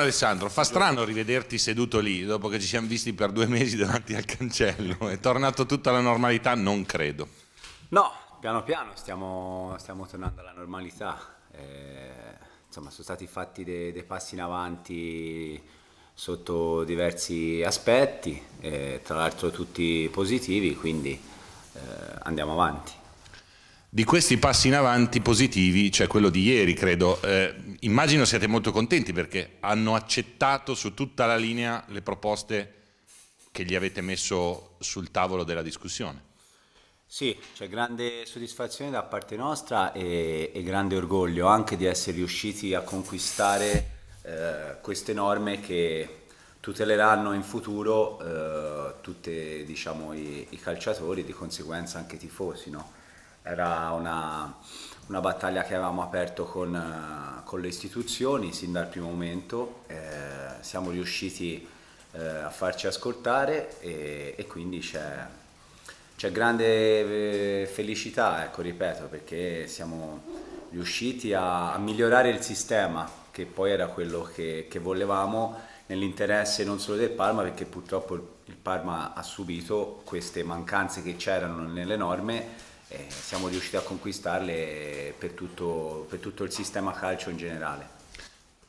Alessandro, fa strano rivederti seduto lì dopo che ci siamo visti per due mesi davanti al cancello. È tornato tutta la normalità? Non credo. No, piano piano stiamo, stiamo tornando alla normalità. Eh, insomma, sono stati fatti dei, dei, passi in avanti sotto diversi aspetti, eh, tra l'altro tutti positivi, quindi eh, andiamo avanti. Di questi passi in avanti positivi cioè quello di ieri, credo. Eh, immagino siate molto contenti perché hanno accettato su tutta la linea le proposte che gli avete messo sul tavolo della discussione. Sì, c'è grande soddisfazione da parte nostra e, e, grande orgoglio anche di essere riusciti a conquistare eh, queste norme che tuteleranno in futuro eh, tutti diciamo, i, i, calciatori e di conseguenza anche i tifosi. No? Era una, una battaglia che avevamo aperto con, eh, con, le istituzioni sin dal primo momento, eh, siamo riusciti eh, a farci ascoltare e, e quindi c'è, grande eh, felicità, ecco, ripeto, perché siamo riusciti a, a, migliorare il sistema, che poi era quello che, che volevamo nell'interesse non solo del Parma, perché purtroppo il Parma ha subito queste mancanze che c'erano nelle norme eh, siamo riusciti a conquistarle per tutto, per tutto, il sistema calcio in generale.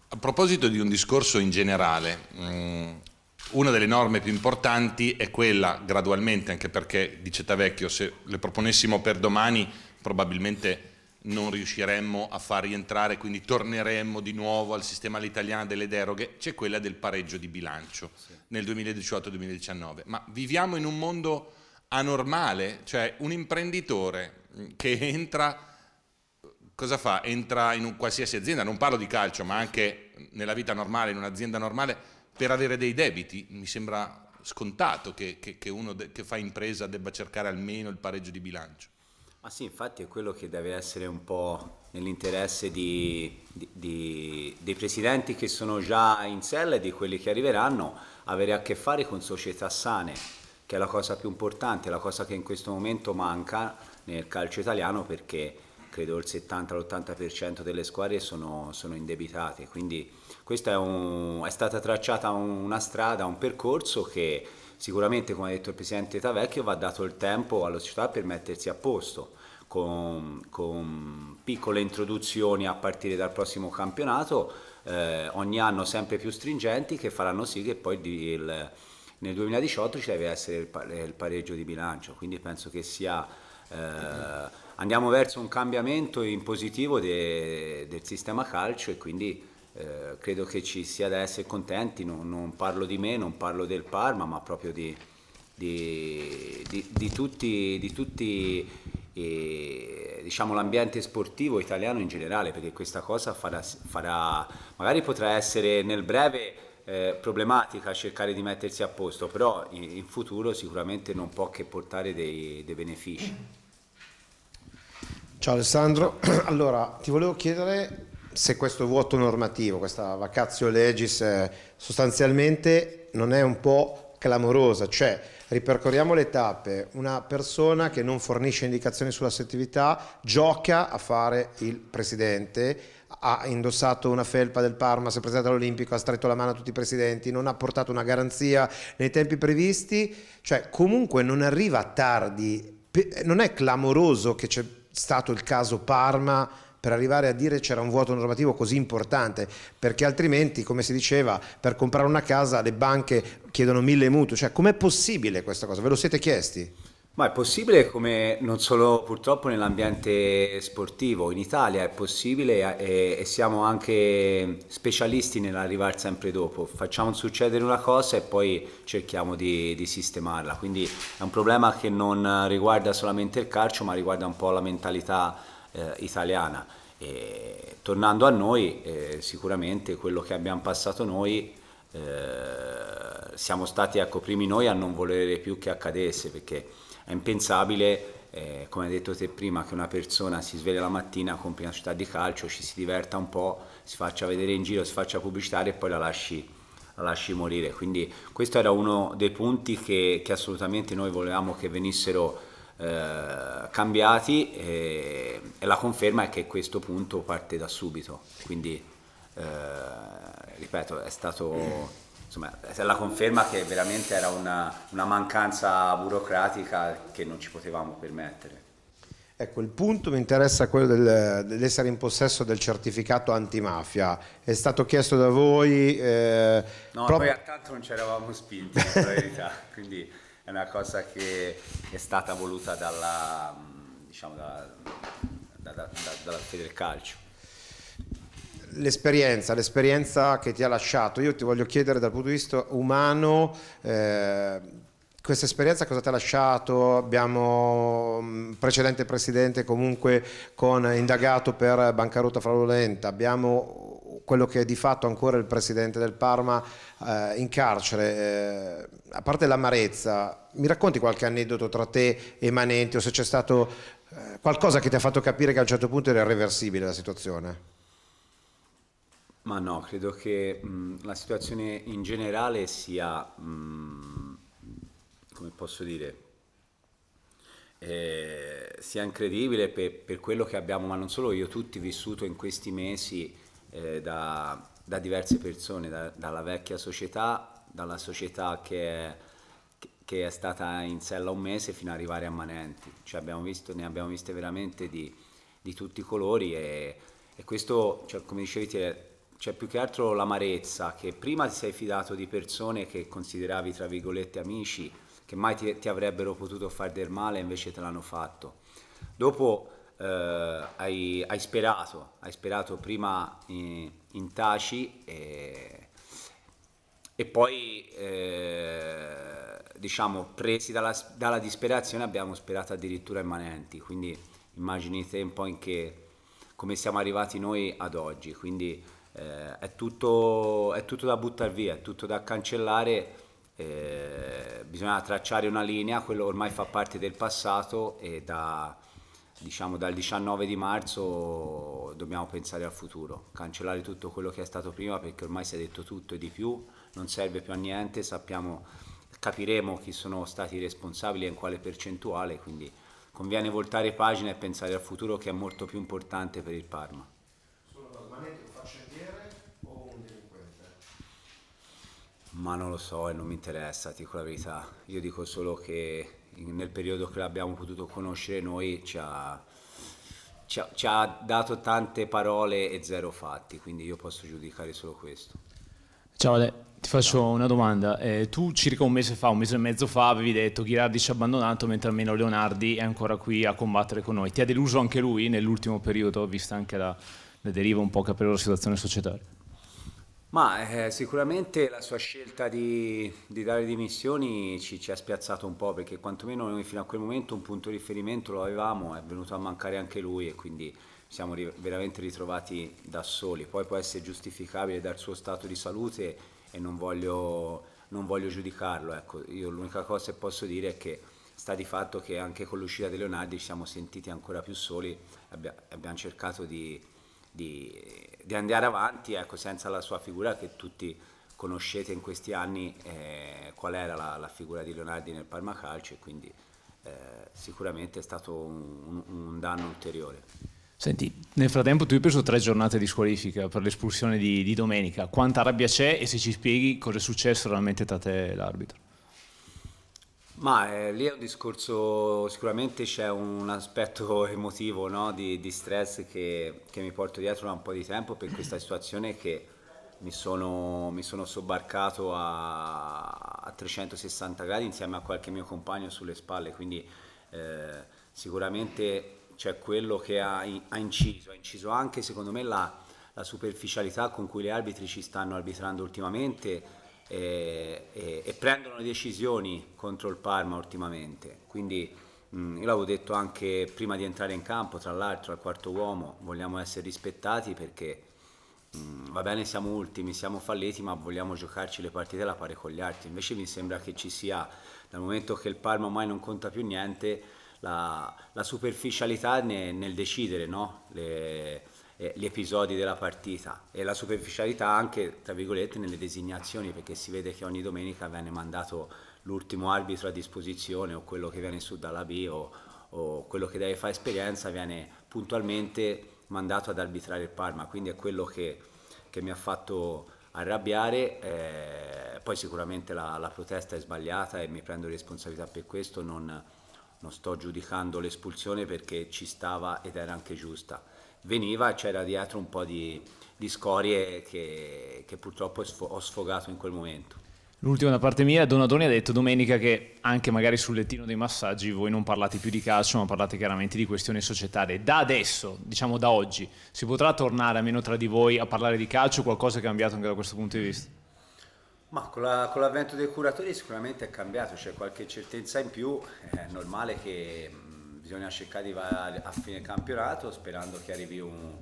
A proposito di un discorso in generale, mh, mm, una delle norme più importanti è quella gradualmente, anche perché dice Tavecchio, se le proponessimo per domani probabilmente non riusciremmo a far rientrare, quindi torneremmo di nuovo al sistema all'italiana delle deroghe, c'è quella del pareggio di bilancio sì. nel 2018-2019. Ma viviamo in un mondo anormale, cioè un imprenditore mm, che entra, cosa fa? Entra in un qualsiasi azienda, non parlo di calcio, ma anche nella vita normale, in un'azienda normale, per avere dei debiti, mi sembra scontato che, che, che uno che fa impresa debba cercare almeno il pareggio di bilancio. Ma sì, infatti è quello che deve essere un po' nell'interesse di, di, di, dei presidenti che sono già in sella e di quelli che arriveranno, avere a che fare con società sane che è la cosa più importante, la cosa che in questo momento manca nel calcio italiano perché credo il 70-80% delle squadre sono, sono, indebitate, quindi questa è, un, è stata tracciata una strada, un percorso che sicuramente, come ha detto il Presidente Tavecchio, va dato il tempo alla società per mettersi a posto. Con, con, piccole introduzioni a partire dal prossimo campionato, eh, ogni anno sempre più stringenti, che faranno sì che poi il, nel 2018 ci deve essere il pareggio di bilancio, quindi penso che sia... Eh, andiamo verso un cambiamento in positivo de, del sistema calcio e quindi eh, credo che ci sia da essere contenti, non, non, parlo di me, non parlo del Parma, ma proprio di, di, di, di tutti, tutti eh, diciamo, l'ambiente sportivo italiano in generale, perché questa cosa farà, farà magari potrà essere nel breve eh, problematica cercare di mettersi a posto, però in, in futuro sicuramente non può che portare dei, dei benefici. Ciao Alessandro, allora ti volevo chiedere se questo vuoto normativo, questa vacazio legis eh, sostanzialmente non è un po' clamorosa, cioè ripercorriamo le tappe, una persona che non fornisce indicazioni sulla settività gioca a fare il presidente, ha indossato una felpa del Parma, si è presentato all'Olimpico, ha stretto la mano a tutti i presidenti, non ha portato una garanzia nei tempi previsti, cioè comunque non arriva tardi, non è clamoroso che c'è stato il caso Parma per arrivare a dire c'era un vuoto normativo così importante, perché altrimenti, come si diceva, per comprare una casa le banche chiedono mille mutui, cioè com'è possibile questa cosa? Ve lo siete chiesti? Ma è possibile come non solo purtroppo nell'ambiente sportivo, in Italia è possibile eh, e, e, siamo anche specialisti nell'arrivare sempre dopo, facciamo succedere una cosa e poi cerchiamo di, di, sistemarla, quindi è un problema che non riguarda solamente il calcio ma riguarda un po' la mentalità eh, italiana. E, tornando a noi, eh, sicuramente quello che abbiamo passato noi eh, siamo stati ecco, primi noi a non volere più che accadesse perché è impensabile, eh, come hai detto te prima, che una persona si sveglia la mattina, compri una città di calcio, ci si diverta un po', si faccia vedere in giro, si faccia pubblicitare e poi la lasci, la lasci morire. Quindi questo era uno dei punti che, che assolutamente noi volevamo che venissero eh, cambiati e, eh, e, la conferma è che questo punto parte da subito. Quindi, eh, ripeto, è stato insomma, è la conferma che veramente era una, una, mancanza burocratica che non ci potevamo permettere. Ecco, il punto mi interessa quello del, dell'essere in possesso del certificato antimafia. È stato chiesto da voi... Eh, no, prop... poi tanto non ci eravamo spinti, in verità. Quindi è una cosa che è stata voluta dalla, diciamo, dalla, da, da, da, dalla Federcalcio. L'esperienza, l'esperienza che ti ha lasciato, io ti voglio chiedere dal punto di vista umano, eh, questa esperienza cosa ti ha lasciato? Abbiamo mm, precedente presidente comunque con, indagato per bancarotta fraudolenta, abbiamo quello che è di fatto ancora il presidente del Parma eh, in carcere, eh, a parte l'amarezza, mi racconti qualche aneddoto tra te e Manenti o se c'è stato eh, qualcosa che ti ha fatto capire che a un certo punto era irreversibile la situazione? Ma no, credo che mh, mm, la situazione in generale sia, mh, mm, come posso dire, eh, sia incredibile per, per, quello che abbiamo, ma non solo io, tutti vissuto in questi mesi eh, da, da, diverse persone, da, dalla vecchia società, dalla società che è, che è stata in sella un mese fino ad arrivare a Manenti. Cioè abbiamo visto, ne abbiamo viste veramente di, di tutti i colori e, e questo, cioè, come dicevi, è, c'è cioè, più che altro l'amarezza che prima ti sei fidato di persone che consideravi tra virgolette amici, che mai ti, ti avrebbero potuto far del male e invece te l'hanno fatto. Dopo eh, hai, hai, sperato, hai sperato prima in, in taci e, e poi eh, diciamo presi dalla, dalla, disperazione abbiamo sperato addirittura immanenti, quindi immagini te un po' in che come siamo arrivati noi ad oggi, quindi eh, è, tutto, è, tutto, da buttare via, è tutto da cancellare, eh, bisogna tracciare una linea, quello ormai fa parte del passato e da, diciamo, dal 19 di marzo dobbiamo pensare al futuro, cancellare tutto quello che è stato prima perché ormai si è detto tutto e di più, non serve più a niente, sappiamo, capiremo chi sono stati i responsabili e in quale percentuale, quindi conviene voltare pagina e pensare al futuro che è molto più importante per il Parma. Ma non lo so e non mi interessa, dico la verità. Io dico solo che nel periodo che l'abbiamo potuto conoscere noi ci ha, ci, ha, ci ha, dato tante parole e zero fatti, quindi io posso giudicare solo questo. Ciao Ale, ti faccio Ciao. una domanda. Eh, tu circa un mese fa, un mese e mezzo fa, avevi detto Ghirardi ci ha abbandonato mentre almeno Leonardi è ancora qui a combattere con noi. Ti ha deluso anche lui nell'ultimo periodo, vista anche la, la deriva un po' che ha preso la situazione societaria? Ma eh, sicuramente la sua scelta di, di dare dimissioni ci, ci, ha spiazzato un po' perché quantomeno noi fino a quel momento un punto di riferimento lo avevamo, è venuto a mancare anche lui e quindi siamo ri veramente ritrovati da soli. Poi può essere giustificabile dal suo stato di salute e non voglio, non voglio giudicarlo. Ecco, io l'unica cosa che posso dire è che sta di fatto che anche con l'uscita di Leonardi ci siamo sentiti ancora più soli, e abbiamo cercato di di, di andare avanti ecco, senza la sua figura che tutti conoscete in questi anni eh, qual era la, la, figura di Leonardi nel Parma Calcio e quindi eh, sicuramente è stato un, un, danno ulteriore. Senti, nel frattempo tu hai preso tre giornate di squalifica per l'espulsione di, di domenica. Quanta rabbia c'è e se ci spieghi cosa è successo realmente tra te e l'arbitro? Ma eh, lì è un discorso, sicuramente c'è un aspetto emotivo no? di, di, stress che, che, mi porto dietro da un po' di tempo per questa situazione che mi sono, mi sono sobbarcato a, a, 360 gradi insieme a qualche mio compagno sulle spalle, quindi eh, sicuramente c'è quello che ha, ha, inciso, ha inciso anche secondo me la, la superficialità con cui gli arbitri ci stanno arbitrando ultimamente e, e, e prendono decisioni contro il Parma ultimamente. Quindi mh, mm, io l'avevo detto anche prima di entrare in campo, tra l'altro al quarto uomo, vogliamo essere rispettati perché mh, mm, va bene siamo ultimi, siamo falliti, ma vogliamo giocarci le partite alla pari con gli altri. Invece mi sembra che ci sia, dal momento che il Parma ormai non conta più niente, la, la superficialità nel, nel decidere, no? le, eh, gli episodi della partita e la superficialità anche, tra virgolette, nelle designazioni, perché si vede che ogni domenica viene mandato l'ultimo arbitro a disposizione o quello che viene su dalla B o, o quello che deve fare esperienza viene puntualmente mandato ad arbitrare il Parma, quindi è quello che, che mi ha fatto arrabbiare, eh, poi sicuramente la, la, protesta è sbagliata e mi prendo responsabilità per questo, non, non sto giudicando l'espulsione perché ci stava ed era anche giusta veniva c'era dietro un po' di, di scorie che, che purtroppo ho sfogato in quel momento. L'ultima da parte mia, Donadoni ha detto domenica che anche magari sul lettino dei massaggi voi non parlate più di calcio ma parlate chiaramente di questioni societarie. Da adesso, diciamo da oggi, si potrà tornare almeno tra di voi a parlare di calcio? Qualcosa è cambiato anche da questo punto di vista? Ma con, la, con l'avvento dei curatori sicuramente è cambiato, c'è cioè qualche certezza in più, è normale che bisogna cercare di arrivare a fine campionato sperando che arrivi un,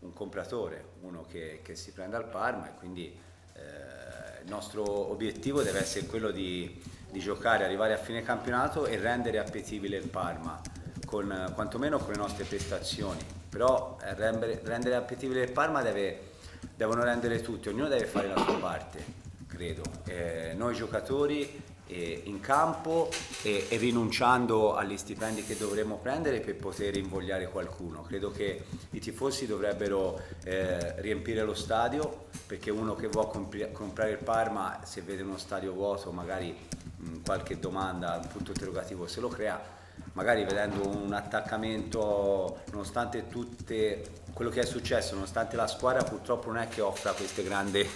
un compratore, uno che, che, si prenda al Parma e quindi eh, il nostro obiettivo deve essere quello di, di, giocare, arrivare a fine campionato e rendere appetibile il Parma, con, quantomeno con le nostre prestazioni, però eh, rendere, rendere, appetibile il Parma deve, devono rendere tutti, ognuno deve fare la sua parte, credo, eh, noi giocatori eh, in campo e, e, rinunciando agli stipendi che dovremmo prendere per poter invogliare qualcuno. Credo che i tifosi dovrebbero eh, riempire lo stadio perché uno che vuole comp comprare il Parma se vede uno stadio vuoto magari mh, qualche domanda, un punto interrogativo se lo crea magari vedendo un attaccamento, nonostante tutte, quello che è successo, nonostante la squadra purtroppo non è che offra queste grandi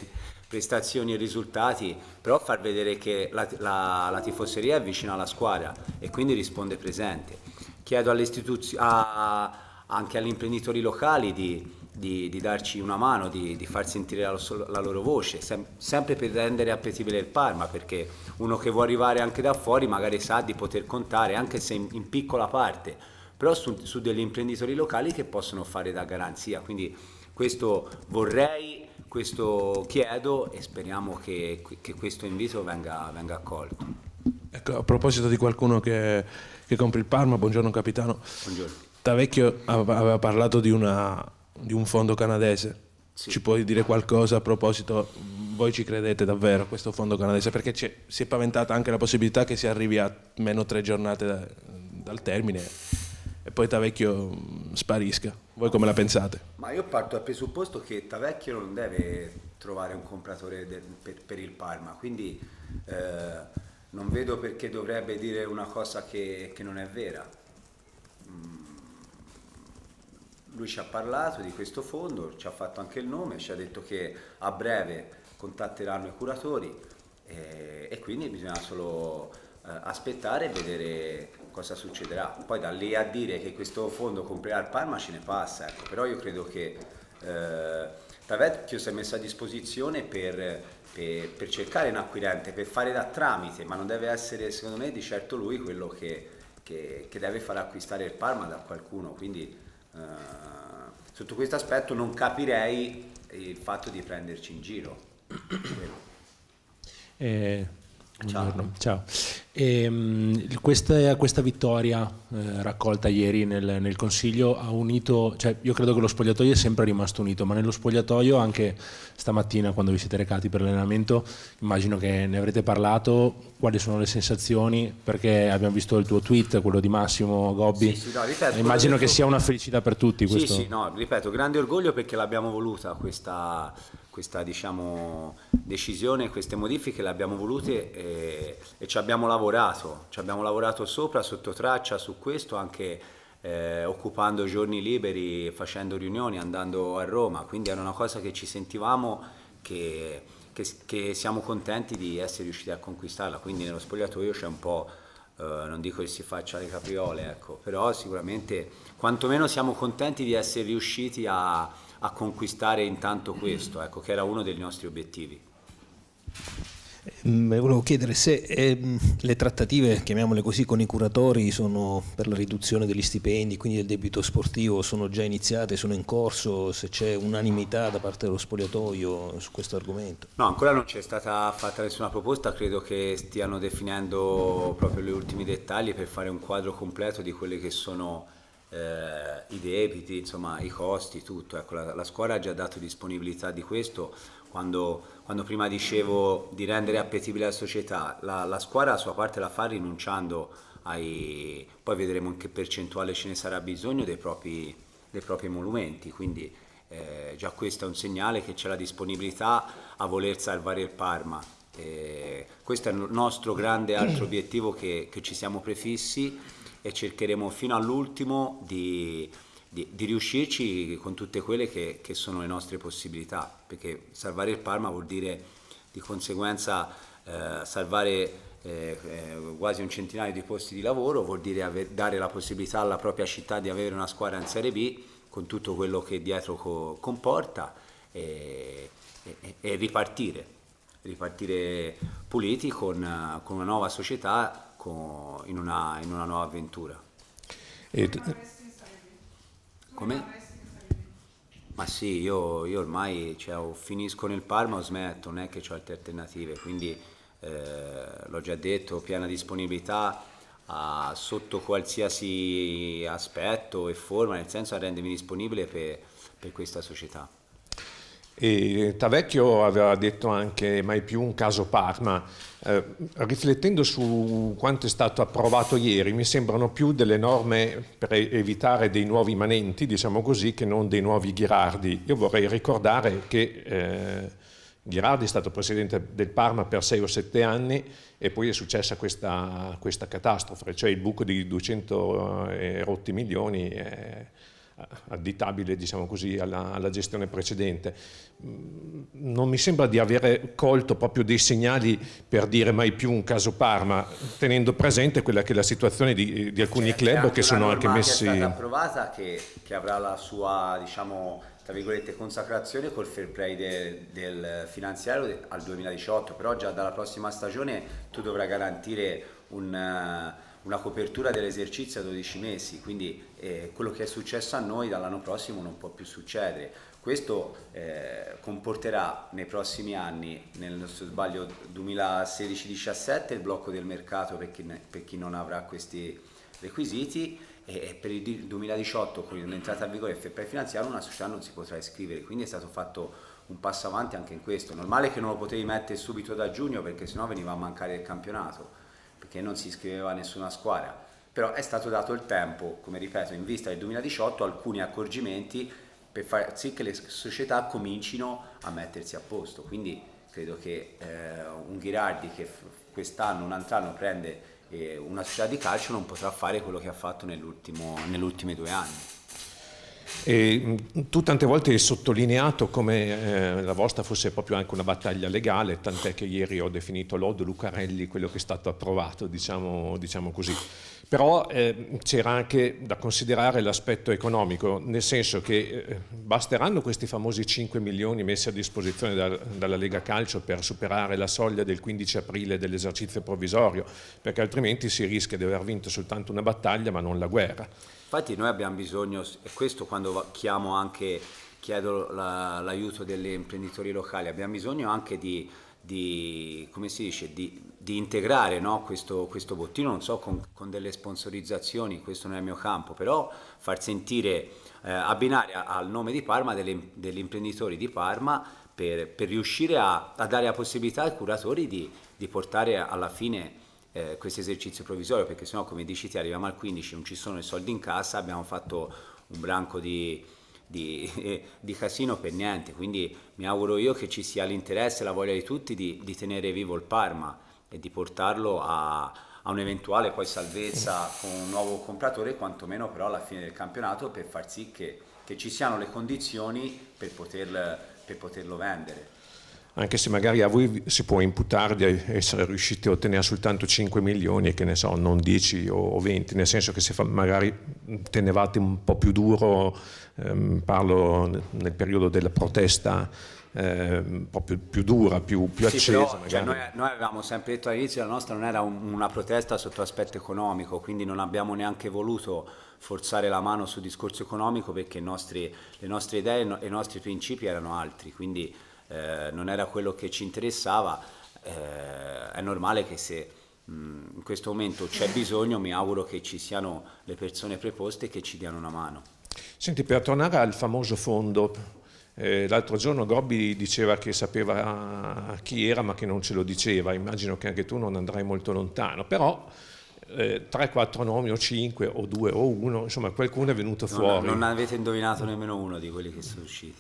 prestazioni e risultati, però far vedere che la, la, la tifoseria è vicina alla squadra e quindi risponde presente. Chiedo a, anche agli imprenditori locali di, di, di darci una mano, di, di far sentire la, la loro voce, sem sempre per rendere appetibile il Parma, perché uno che vuole arrivare anche da fuori magari sa di poter contare, anche se in, in piccola parte, però su, su degli imprenditori locali che possono fare da garanzia. Quindi questo vorrei questo chiedo e speriamo che, che questo invito venga, venga accolto. Ecco, a proposito di qualcuno che, che compra il Parma, buongiorno capitano. Buongiorno. Tavecchio aveva parlato di, una, di un fondo canadese. Sì. Ci puoi dire qualcosa a proposito? Voi ci credete davvero a questo fondo canadese? Perché si è paventata anche la possibilità che si arrivi a meno tre giornate da, dal termine e poi Tavecchio mm, sparisca. Voi come la pensate? Ma io parto dal presupposto che Tavecchio non deve trovare un compratore del, per, per, il Parma, quindi eh, non vedo perché dovrebbe dire una cosa che, che non è vera. Mm. Lui ci ha parlato di questo fondo, ci ha fatto anche il nome, ci ha detto che a breve contatteranno i curatori eh, e quindi bisogna solo eh, aspettare e vedere cosa succederà. Poi da lì a dire che questo fondo comprerà il Parma ce ne passa, ecco. però io credo che eh, Tavecchio si è messo a disposizione per, per, per, cercare un acquirente, per fare da tramite, ma non deve essere secondo me di certo lui quello che, che, che deve far acquistare il Parma da qualcuno, quindi eh, sotto questo aspetto non capirei il fatto di prenderci in giro. Eh, Buongiorno, ciao. E, ehm, questa, questa, vittoria eh, raccolta ieri nel, nel, Consiglio ha unito, cioè io credo che lo spogliatoio è sempre rimasto unito, ma nello spogliatoio anche stamattina quando vi siete recati per l'allenamento immagino che ne avrete parlato, quali sono le sensazioni, perché abbiamo visto il tuo tweet, quello di Massimo Gobbi, sì, sì, no, ripeto, immagino che sia una felicità per tutti. Questo. Sì, sì, no, ripeto, grande orgoglio perché l'abbiamo voluta questa questa diciamo, decisione, queste modifiche le abbiamo volute e, eh, e, ci abbiamo lavorato, ci abbiamo lavorato sopra, sotto traccia su questo anche eh, occupando giorni liberi, facendo riunioni, andando a Roma, quindi era una cosa che ci sentivamo che, che, che siamo contenti di essere riusciti a conquistarla, quindi nello spogliatoio c'è un po'... Eh, non dico che si faccia le capriole, ecco, però sicuramente quantomeno siamo contenti di essere riusciti a, a conquistare intanto questo, ecco, che era uno dei nostri obiettivi. Mm, volevo chiedere se eh, le trattative, chiamiamole così, con i curatori sono per la riduzione degli stipendi, quindi del debito sportivo, sono già iniziate, sono in corso, se c'è unanimità da parte dello spogliatoio su questo argomento. No, ancora non c'è stata fatta nessuna proposta, credo che stiano definendo proprio gli ultimi dettagli per fare un quadro completo di quelle che sono eh, i debiti, insomma i costi, tutto. Ecco, la, la, scuola ha già dato disponibilità di questo quando, quando prima dicevo di rendere appetibile la società, la, la scuola a sua parte la fa rinunciando ai... poi vedremo in che percentuale ce ne sarà bisogno dei propri, dei propri emolumenti, quindi eh, già questo è un segnale che c'è la disponibilità a voler salvare il Parma. Eh, questo è il nostro grande altro obiettivo che, che ci siamo prefissi e cercheremo fino all'ultimo di, di, di, riuscirci con tutte quelle che, che, sono le nostre possibilità, perché salvare il Parma vuol dire di conseguenza eh, salvare eh, eh, quasi un centinaio di posti di lavoro, vuol dire aver, dare la possibilità alla propria città di avere una squadra in Serie B con tutto quello che dietro co comporta e, e, e, ripartire, ripartire puliti con, con una nuova società con, in, una, in, una, nuova avventura. E... Come? Ma sì, io, io ormai cioè, o finisco nel Parma o smetto, non è che ho altre alternative, quindi eh, l'ho già detto, piena disponibilità a, sotto qualsiasi aspetto e forma, nel senso a rendermi disponibile per, per questa società. E Tavecchio aveva detto anche mai più un caso Parma. Eh, riflettendo su quanto è stato approvato ieri, mi sembrano più delle norme per evitare dei nuovi manenti, diciamo così, che non dei nuovi Ghirardi. Io vorrei ricordare che eh, Ghirardi è stato presidente del Parma per 6 o 7 anni e poi è successa questa, questa catastrofe, cioè il buco di 200 eh, rotti milioni. Eh, additabile diciamo così, alla, alla, gestione precedente. Mm, non mi sembra di avere colto proprio dei segnali per dire mai più un caso Parma, tenendo presente quella che è la situazione di, di alcuni cioè, club certo, che sono anche messi... È stata approvata che, che avrà la sua diciamo, tra virgolette, consacrazione col fair play del, del finanziario al 2018, però già dalla prossima stagione tu dovrai garantire un... Uh, una copertura dell'esercizio a 12 mesi, quindi eh, quello che è successo a noi dall'anno prossimo non può più succedere. Questo eh, comporterà nei prossimi anni, nel se sbaglio 2016-17, il blocco del mercato per chi, per chi, non avrà questi requisiti e per il 2018 con l'entrata in vigore del FPI finanziario una società non si potrà iscrivere, quindi è stato fatto un passo avanti anche in questo. Normale che non lo potevi mettere subito da giugno perché sennò veniva a mancare il campionato perché non si iscriveva nessuna squadra, però è stato dato il tempo, come ripeto, in vista del 2018 alcuni accorgimenti per far sì che le società comincino a mettersi a posto, quindi credo che eh, un Ghirardi che quest'anno, un altro anno prende eh, una società di calcio non potrà fare quello che ha fatto nell'ultimo, nell'ultimi due anni. E mm, tu tante volte hai sottolineato come eh, la vostra fosse proprio anche una battaglia legale, tant'è che ieri ho definito l'Odo Lucarelli quello che è stato approvato, diciamo, diciamo così. Però eh, c'era anche da considerare l'aspetto economico, nel senso che eh, basteranno questi famosi 5 milioni messi a disposizione da, dalla Lega Calcio per superare la soglia del 15 aprile dell'esercizio provvisorio, perché altrimenti si rischia di aver vinto soltanto una battaglia ma non la guerra. Infatti noi abbiamo bisogno, e questo quando chiamo anche, chiedo la, l'aiuto degli imprenditori locali, abbiamo bisogno anche di, di come si dice, di, di integrare no, questo, questo, bottino, non so, con, con, delle sponsorizzazioni, questo non è il mio campo, però far sentire, eh, abbinare al nome di Parma delle, degli imprenditori di Parma per, per riuscire a, a, dare la possibilità ai curatori di, di portare alla fine eh, questo esercizio provvisorio perché sennò come dici ti arriviamo al 15 non ci sono i soldi in cassa abbiamo fatto un branco di, di, di casino per niente quindi mi auguro io che ci sia l'interesse e la voglia di tutti di, di tenere vivo il Parma e di portarlo a, a un'eventuale poi salvezza con un nuovo compratore, quantomeno però alla fine del campionato per far sì che, che ci siano le condizioni per, poter, per poterlo vendere anche se magari a voi si può imputare di essere riusciti a ottenere soltanto 5 milioni e che ne so, non 10 o 20, nel senso che se magari tenevate un po' più duro, ehm, parlo nel periodo della protesta eh, un po' più, più dura, più, più sì, accesa. Però, cioè, noi, noi, avevamo sempre detto all'inizio che la nostra non era un, una protesta sotto aspetto economico, quindi non abbiamo neanche voluto forzare la mano sul discorso economico perché nostri, le nostre idee e i nostri principi erano altri, quindi eh, non era quello che ci interessava, eh, è normale che se mh, mm, in questo momento c'è bisogno mi auguro che ci siano le persone preposte che ci diano una mano. Senti, per tornare al famoso fondo, eh, l'altro giorno Gobbi diceva che sapeva chi era ma che non ce lo diceva, immagino che anche tu non andrai molto lontano, però... 3, eh, 4 nomi o 5 o 2 o 1, insomma qualcuno è venuto fuori. No, non avete indovinato nemmeno uno di quelli che sono usciti.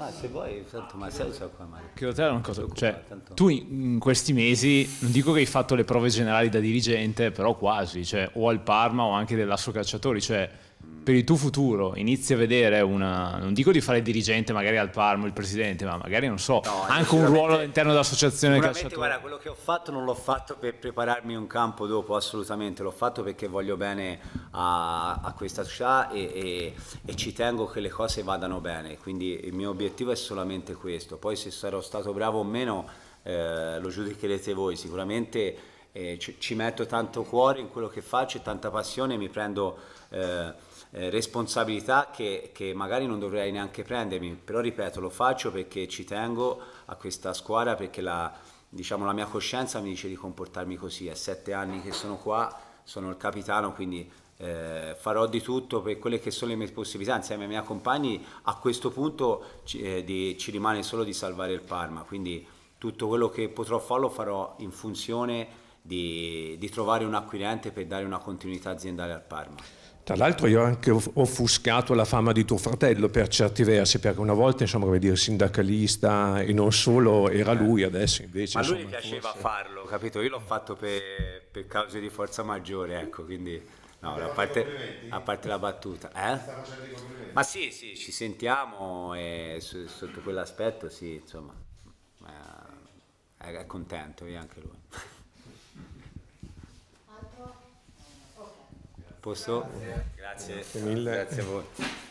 Ma se vuoi, tanto, ma sai so come mai? Chiedo a te una cosa, cioè, tanto... tu in questi mesi, non dico che hai fatto le prove generali da dirigente, però quasi, cioè, o al Parma o anche dell'Asso Calciatori, cioè per il tuo futuro inizi a vedere una non dico di fare dirigente magari al Parmo il presidente ma magari non so no, anche un ruolo all'interno dell'associazione calciatori guarda quello che ho fatto non l'ho fatto per prepararmi un campo dopo assolutamente l'ho fatto perché voglio bene a, a questa società e, e, e, ci tengo che le cose vadano bene quindi il mio obiettivo è solamente questo poi se sarò stato bravo o meno eh, lo giudicherete voi sicuramente eh, ci, ci, metto tanto cuore in quello che faccio e tanta passione mi prendo eh, eh, responsabilità che, che, magari non dovrei neanche prendermi, però ripeto lo faccio perché ci tengo a questa squadra, perché la, diciamo, la mia coscienza mi dice di comportarmi così, è sette anni che sono qua, sono il capitano, quindi eh, farò di tutto per quelle che sono le mie possibilità insieme ai miei compagni a questo punto ci, eh, di, ci, rimane solo di salvare il Parma quindi tutto quello che potrò farlo farò in funzione di, di trovare un acquirente per dare una continuità aziendale al Parma tra l'altro io ho anche offuscato la fama di tuo fratello per certi versi, perché una volta insomma come dire sindacalista e non solo era eh. lui, adesso invece... Ma lui piaceva forse... farlo, capito? Io l'ho fatto per, per, cause di forza maggiore, ecco, quindi... No, a parte, a parte, la battuta. Eh? Ma sì, sì, ci sentiamo e su, sotto quell'aspetto sì, insomma, è contento, io anche lui. posso? Grazie, grazie, grazie, grazie a voi.